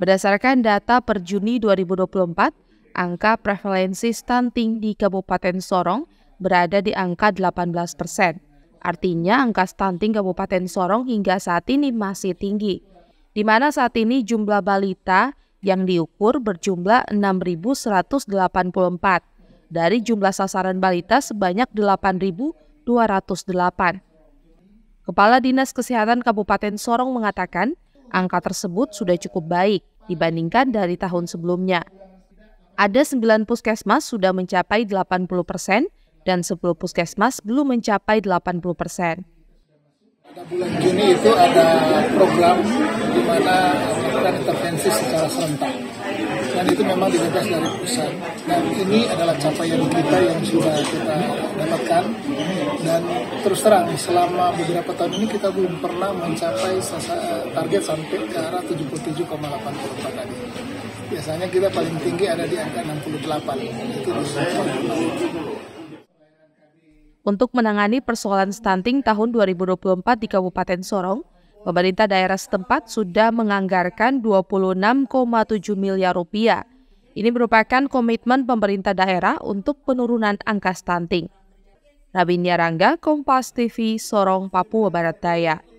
Berdasarkan data per Juni 2024, angka prevalensi stunting di Kabupaten Sorong berada di angka 18 persen. Artinya angka stunting Kabupaten Sorong hingga saat ini masih tinggi, di mana saat ini jumlah balita yang diukur berjumlah 6.184. Dari jumlah sasaran balita sebanyak 8.208. Kepala Dinas Kesehatan Kabupaten Sorong mengatakan, angka tersebut sudah cukup baik dibandingkan dari tahun sebelumnya. Ada 9 puskesmas sudah mencapai 80 persen dan 10 puskesmas belum mencapai 80 persen. Pada bulan Juni itu ada program di mana kita intervensi secara serentak dan itu memang dibebas dari pusat dan ini adalah capaian kita yang sudah kita dapatkan dan terus terang selama beberapa tahun ini kita belum pernah mencapai target sampai ke arah 77,84 tadi biasanya kita paling tinggi ada di angka 68 itu untuk menangani persoalan stunting tahun 2024 di Kabupaten Sorong, Pemerintah daerah setempat sudah menganggarkan 26,7 miliar rupiah. Ini merupakan komitmen pemerintah daerah untuk penurunan angka stunting. Rabinia Rangga, Kompas TV, Sorong, Papua Barat Daya.